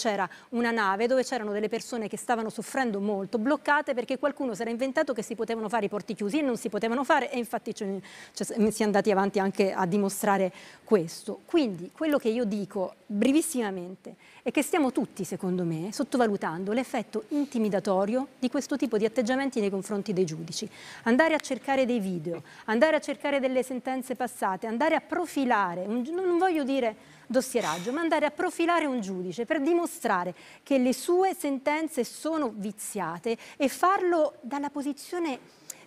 c'era una nave dove c'erano delle persone che stavano soffrendo molto, bloccate perché qualcuno si era inventato che si potevano fare i porti chiusi e non si potevano fare e infatti ci, si è andati avanti anche a dimostrare questo. Quindi quello che io dico brevissimamente è che stiamo tutti, secondo me, sottovalutando l'effetto intimidatorio di questo tipo di atteggiamenti nei confronti dei giudici. Andare a cercare dei video, andare a cercare delle sentenze passate, andare a profilare, non voglio dire dossieraggio, ma andare a profilare un giudice per dimostrare che le sue sentenze sono viziate e farlo dalla posizione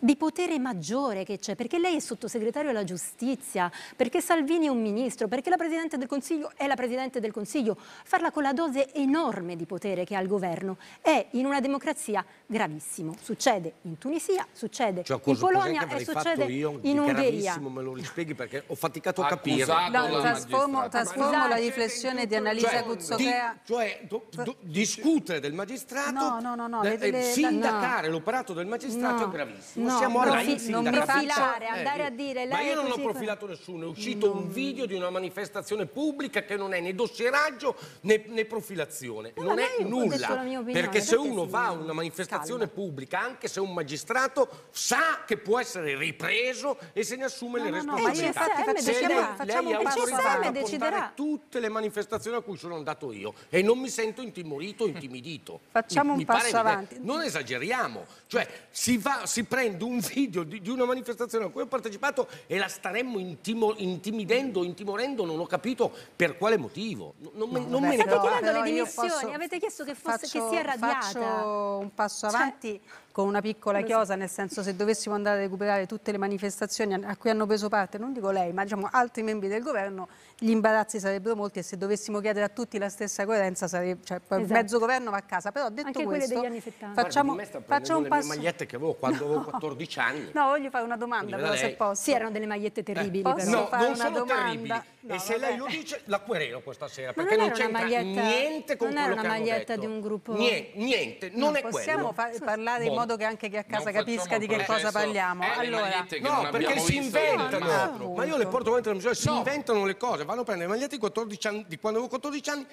di potere maggiore che c'è, perché lei è sottosegretario alla giustizia, perché Salvini è un ministro, perché la Presidente del Consiglio è la Presidente del Consiglio, farla con la dose enorme di potere che ha il governo è in una democrazia gravissimo. Succede in Tunisia, succede cioè, in Polonia e succede io, in Ungheria. me lo rispieghi perché ho faticato a capire. No, trasformo, trasformo la riflessione cioè, di Annalisa cioè, cioè, do, do, discutere del magistrato, no, no, no, no, le, eh, le, sindacare l'operato del magistrato no, è gravissimo. No, siamo no, alla profi- non profilare, andare a eh, dire Ma io non ho profilato nessuno, è uscito un video di una manifestazione pubblica che non è né dossieraggio né, né profilazione, eh, non è nulla. Perché se uno va a una manifestazione pubblica, anche se un magistrato sa che può essere ripreso e se ne assume le responsabilità. deciderà ha autorizzato a portare tutte le manifestazioni a cui sono andato io e non mi sento intimorito o intimidito. Facciamo un passo avanti. Non esageriamo, cioè si va si prende vedendo un video di, di, una manifestazione a cui ho partecipato e la staremmo intimo, intimidendo, intimorendo, non ho capito per quale motivo. Non, me, no, non vabbè, me ne State chiedendo le dimissioni, posso, avete chiesto che, fosse, faccio, che sia radiata. Faccio un passo cioè, avanti. Cioè, con una piccola chiosa, nel senso se dovessimo andare a recuperare tutte le manifestazioni a cui hanno preso parte, non dico lei, ma diciamo altri membri del governo, gli imbarazzi sarebbero molti e se dovessimo chiedere a tutti la stessa coerenza, sarebbe, cioè, esatto. mezzo governo va a casa. Però detto Anche questo, degli anni 70. facciamo, Guarda, facciamo un passo. magliette che avevo quando no. avevo 14 anni. No, voglio fare una domanda, però, se posso. Sì, erano delle magliette eh, terribili, eh, però. No, fare non sono domanda? terribili. No, e se lei lo dice, la querelo questa sera, perché non, non c'entra niente con non quello che Non è una maglietta di un gruppo... Niente, non, non è quello. Possiamo parlare in modo modo che anche chi a casa capisca di che cosa parliamo. Allora, no, perché si inventano. No, ma io le porto avanti al misura, si no. inventano le cose, vanno a prendere le magliette di, anni, di quando avevo 14 anni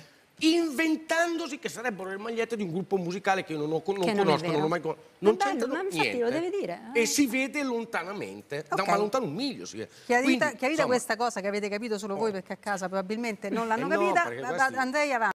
inventandosi che sarebbero le magliette di un gruppo musicale che io non, non che conosco, non, ho mai conosciuto. Non c'entrano niente. Infatti lo deve dire. Eh. E si vede lontanamente, okay. da, ma lontano un miglio si vede. Chiarita, Quindi, chiarita insomma, questa cosa che avete capito solo voi oh. perché a casa probabilmente non eh l'hanno capita, no, andrei avanti.